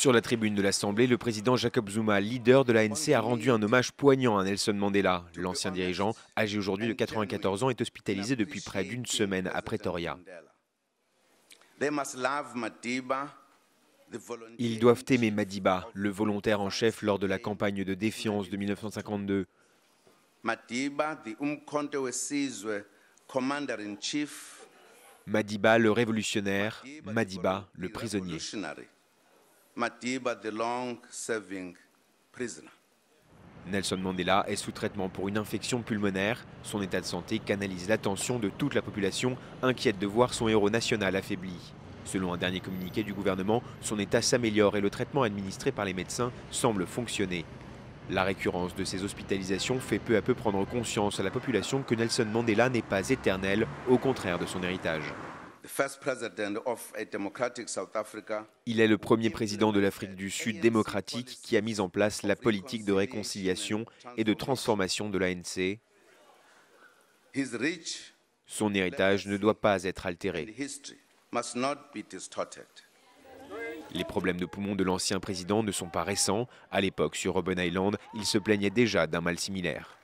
Sur la tribune de l'Assemblée, le président Jacob Zuma, leader de l'ANC, a rendu un hommage poignant à Nelson Mandela. L'ancien dirigeant, âgé aujourd'hui de 94 ans, est hospitalisé depuis près d'une semaine à Pretoria. Ils doivent aimer Madiba, le volontaire en chef lors de la campagne de défiance de 1952. Madiba, le révolutionnaire, Madiba, le prisonnier. Nelson Mandela est sous traitement pour une infection pulmonaire. Son état de santé canalise l'attention de toute la population, inquiète de voir son héros national affaibli. Selon un dernier communiqué du gouvernement, son état s'améliore et le traitement administré par les médecins semble fonctionner. La récurrence de ces hospitalisations fait peu à peu prendre conscience à la population que Nelson Mandela n'est pas éternel, au contraire de son héritage. Il est le premier président de l'Afrique du Sud démocratique qui a mis en place la politique de réconciliation et de transformation de l'ANC. Son héritage ne doit pas être altéré. Les problèmes de poumons de l'ancien président ne sont pas récents. À l'époque, sur Robben Island, il se plaignait déjà d'un mal similaire.